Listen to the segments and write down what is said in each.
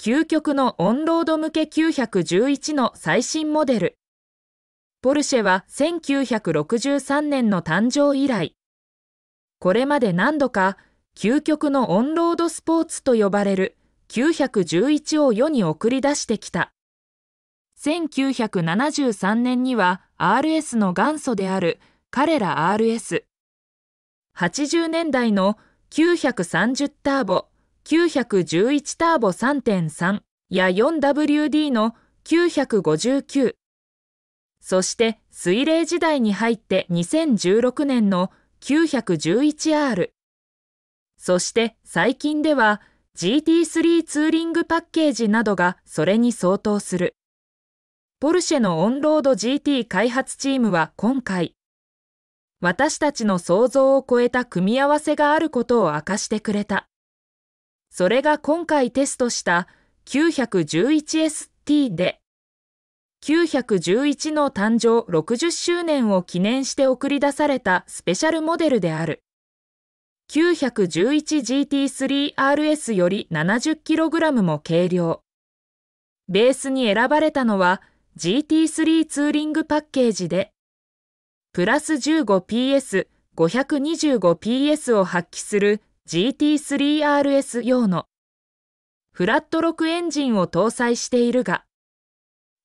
究極のオンロード向け911の最新モデル。ポルシェは1963年の誕生以来、これまで何度か究極のオンロードスポーツと呼ばれる911を世に送り出してきた。1973年には RS の元祖である彼ら RS。80年代の930ターボ、911ターボ3.3や 4WD の959。そして水冷時代に入って2016年の 911R。そして最近では GT3 ツーリングパッケージなどがそれに相当する。ポルシェのオンロード GT 開発チームは今回、私たちの想像を超えた組み合わせがあることを明かしてくれた。それが今回テストした 911ST で、911の誕生60周年を記念して送り出されたスペシャルモデルである。911GT3RS より 70kg も軽量。ベースに選ばれたのは GT3 ツーリングパッケージで、プラス 15PS、525PS を発揮する GT3RS 用のフラットクエンジンを搭載しているが、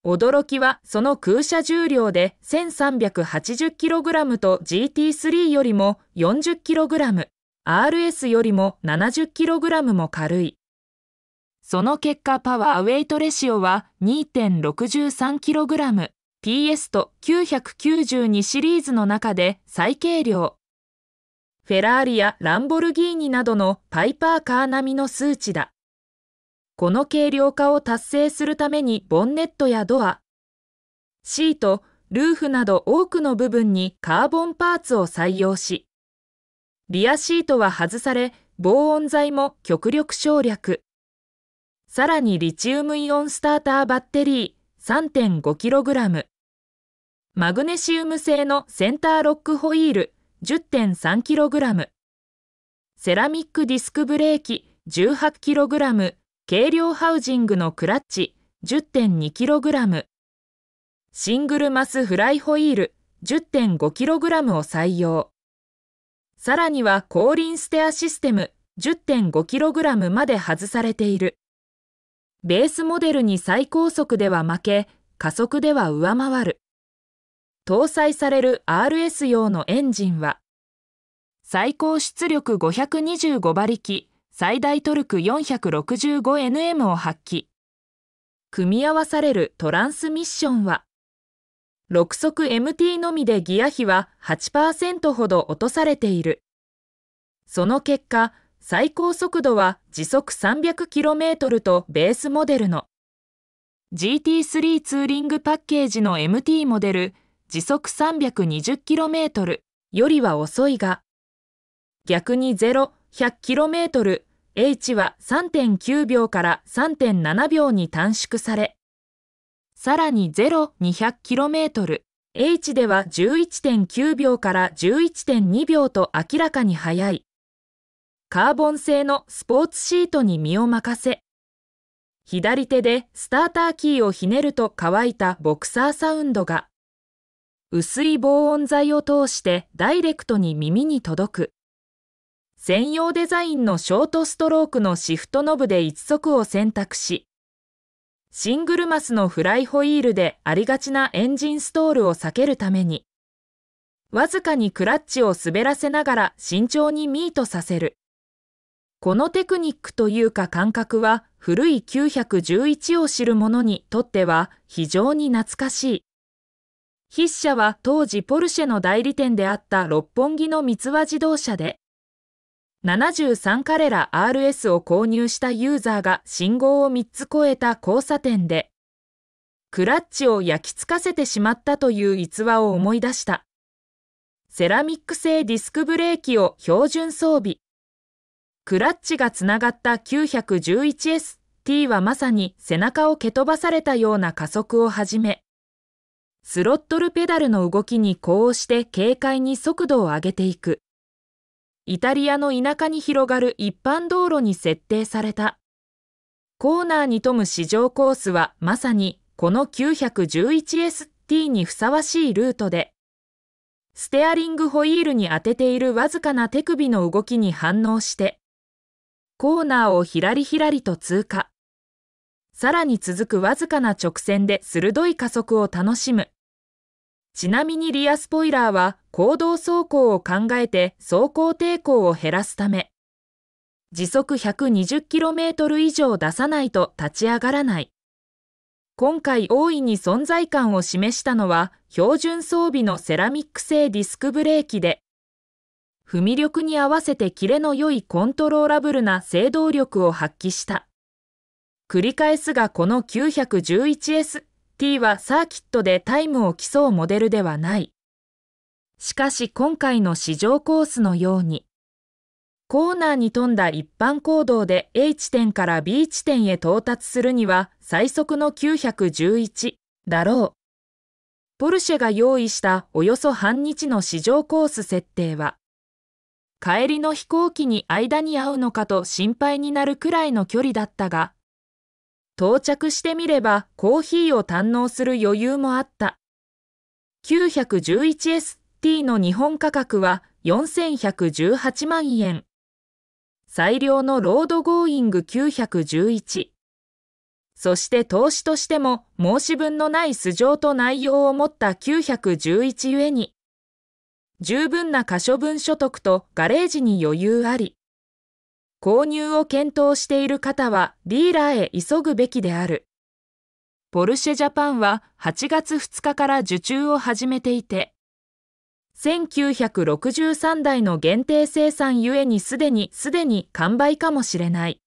驚きはその空車重量で 1380kg と GT3 よりも 40kg、RS よりも 70kg も軽い。その結果パワーウェイトレシオは 2.63kg、PS と992シリーズの中で最軽量。フェラーリやランボルギーニなどのパイパーカー並みの数値だ。この軽量化を達成するためにボンネットやドア、シート、ルーフなど多くの部分にカーボンパーツを採用し、リアシートは外され、防音材も極力省略。さらにリチウムイオンスターターバッテリー 3.5kg。マグネシウム製のセンターロックホイール 10.3kg セラミックディスクブレーキ 18kg 軽量ハウジングのクラッチ 10.2kg シングルマスフライホイール 10.5kg を採用さらには後輪ステアシステム 10.5kg まで外されているベースモデルに最高速では負け加速では上回る搭載される RS 用のエンジンは最高出力525馬力最大トルク 465Nm を発揮組み合わされるトランスミッションは6速 MT のみでギア比は8%ほど落とされているその結果最高速度は時速 300km とベースモデルの GT3 ツーリングパッケージの MT モデル時速 320km よりは遅いが、逆に 0,100km、h は3.9秒から3.7秒に短縮され、さらに 0,200km、h では11.9秒から11.2秒と明らかに速い。カーボン製のスポーツシートに身を任せ、左手でスターターキーをひねると乾いたボクサーサウンドが。薄い防音材を通してダイレクトに耳に届く。専用デザインのショートストロークのシフトノブで1足を選択し、シングルマスのフライホイールでありがちなエンジンストールを避けるために、わずかにクラッチを滑らせながら慎重にミートさせる。このテクニックというか感覚は古い911を知る者にとっては非常に懐かしい。筆者は当時ポルシェの代理店であった六本木の三和自動車で、73カレラ RS を購入したユーザーが信号を3つ超えた交差点で、クラッチを焼き付かせてしまったという逸話を思い出した。セラミック製ディスクブレーキを標準装備。クラッチがつながった 911ST はまさに背中を蹴飛ばされたような加速をはじめ、スロットルペダルの動きに呼応して軽快に速度を上げていく。イタリアの田舎に広がる一般道路に設定された。コーナーに富む市場コースはまさにこの 911ST にふさわしいルートで、ステアリングホイールに当てているわずかな手首の動きに反応して、コーナーをひらりひらりと通過。さらに続くわずかな直線で鋭い加速を楽しむ。ちなみにリアスポイラーは行動走行を考えて走行抵抗を減らすため、時速 120km 以上出さないと立ち上がらない。今回大いに存在感を示したのは標準装備のセラミック製ディスクブレーキで、踏み力に合わせてキレの良いコントローラブルな制動力を発揮した。繰り返すがこの 911S はサーキットでタイムを競うモデルではない。しかし今回の試乗コースのように、コーナーに富んだ一般行動で A 地点から B 地点へ到達するには最速の911だろう。ポルシェが用意したおよそ半日の試乗コース設定は、帰りの飛行機に間に合うのかと心配になるくらいの距離だったが、到着してみればコーヒーを堪能する余裕もあった。911ST の日本価格は4118万円。最良のロードゴーイング911。そして投資としても申し分のない素性と内容を持った911ゆえに、十分な可処分所得とガレージに余裕あり、購入を検討している方はディーラーへ急ぐべきである。ポルシェジャパンは8月2日から受注を始めていて、1963台の限定生産ゆえにすでにすでに完売かもしれない。